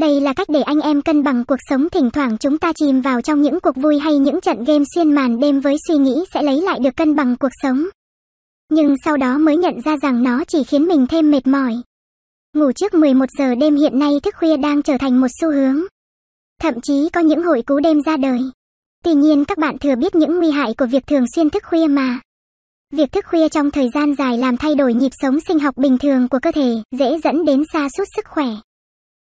Đây là cách để anh em cân bằng cuộc sống thỉnh thoảng chúng ta chìm vào trong những cuộc vui hay những trận game xuyên màn đêm với suy nghĩ sẽ lấy lại được cân bằng cuộc sống. Nhưng sau đó mới nhận ra rằng nó chỉ khiến mình thêm mệt mỏi. Ngủ trước 11 giờ đêm hiện nay thức khuya đang trở thành một xu hướng. Thậm chí có những hội cú đêm ra đời. Tuy nhiên các bạn thừa biết những nguy hại của việc thường xuyên thức khuya mà. Việc thức khuya trong thời gian dài làm thay đổi nhịp sống sinh học bình thường của cơ thể, dễ dẫn đến sa sút sức khỏe.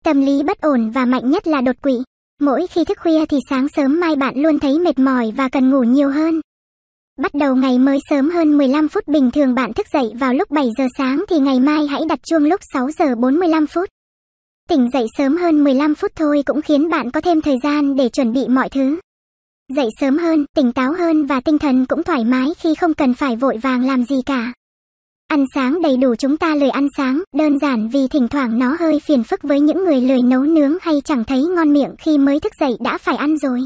Tâm lý bất ổn và mạnh nhất là đột quỵ. Mỗi khi thức khuya thì sáng sớm mai bạn luôn thấy mệt mỏi và cần ngủ nhiều hơn. Bắt đầu ngày mới sớm hơn 15 phút bình thường bạn thức dậy vào lúc 7 giờ sáng thì ngày mai hãy đặt chuông lúc 6 giờ 45 phút. Tỉnh dậy sớm hơn 15 phút thôi cũng khiến bạn có thêm thời gian để chuẩn bị mọi thứ. Dậy sớm hơn, tỉnh táo hơn và tinh thần cũng thoải mái khi không cần phải vội vàng làm gì cả. Ăn sáng đầy đủ chúng ta lười ăn sáng, đơn giản vì thỉnh thoảng nó hơi phiền phức với những người lười nấu nướng hay chẳng thấy ngon miệng khi mới thức dậy đã phải ăn rồi.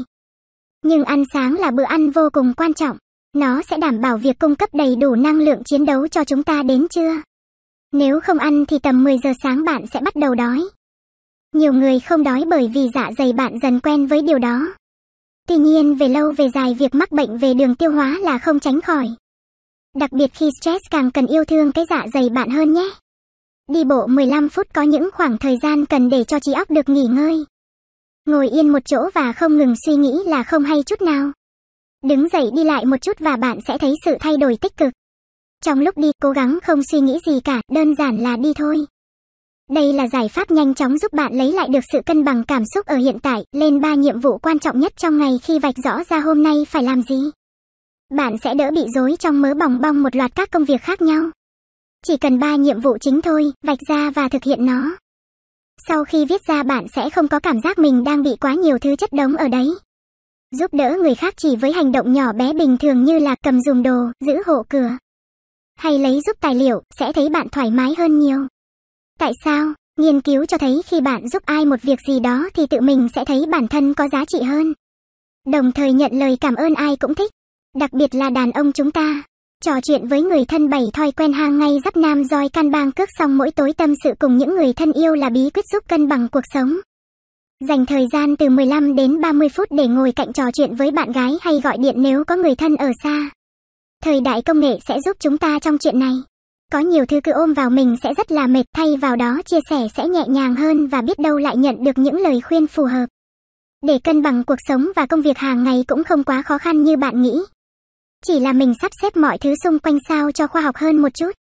Nhưng ăn sáng là bữa ăn vô cùng quan trọng. Nó sẽ đảm bảo việc cung cấp đầy đủ năng lượng chiến đấu cho chúng ta đến trưa. Nếu không ăn thì tầm 10 giờ sáng bạn sẽ bắt đầu đói. Nhiều người không đói bởi vì dạ dày bạn dần quen với điều đó. Tuy nhiên về lâu về dài việc mắc bệnh về đường tiêu hóa là không tránh khỏi. Đặc biệt khi stress càng cần yêu thương cái dạ dày bạn hơn nhé. Đi bộ 15 phút có những khoảng thời gian cần để cho trí óc được nghỉ ngơi. Ngồi yên một chỗ và không ngừng suy nghĩ là không hay chút nào. Đứng dậy đi lại một chút và bạn sẽ thấy sự thay đổi tích cực. Trong lúc đi, cố gắng không suy nghĩ gì cả, đơn giản là đi thôi. Đây là giải pháp nhanh chóng giúp bạn lấy lại được sự cân bằng cảm xúc ở hiện tại, lên 3 nhiệm vụ quan trọng nhất trong ngày khi vạch rõ ra hôm nay phải làm gì bạn sẽ đỡ bị rối trong mớ bòng bong một loạt các công việc khác nhau. Chỉ cần ba nhiệm vụ chính thôi, vạch ra và thực hiện nó. Sau khi viết ra bạn sẽ không có cảm giác mình đang bị quá nhiều thứ chất đống ở đấy. Giúp đỡ người khác chỉ với hành động nhỏ bé bình thường như là cầm dùm đồ, giữ hộ cửa. Hay lấy giúp tài liệu, sẽ thấy bạn thoải mái hơn nhiều. Tại sao? Nghiên cứu cho thấy khi bạn giúp ai một việc gì đó thì tự mình sẽ thấy bản thân có giá trị hơn. Đồng thời nhận lời cảm ơn ai cũng thích đặc biệt là đàn ông chúng ta. Trò chuyện với người thân bảy thói quen hàng ngày dắp nam roi can bang cước xong mỗi tối tâm sự cùng những người thân yêu là bí quyết giúp cân bằng cuộc sống. Dành thời gian từ 15 đến 30 phút để ngồi cạnh trò chuyện với bạn gái hay gọi điện nếu có người thân ở xa. Thời đại công nghệ sẽ giúp chúng ta trong chuyện này. Có nhiều thứ cứ ôm vào mình sẽ rất là mệt thay vào đó chia sẻ sẽ nhẹ nhàng hơn và biết đâu lại nhận được những lời khuyên phù hợp. Để cân bằng cuộc sống và công việc hàng ngày cũng không quá khó khăn như bạn nghĩ. Chỉ là mình sắp xếp mọi thứ xung quanh sao cho khoa học hơn một chút.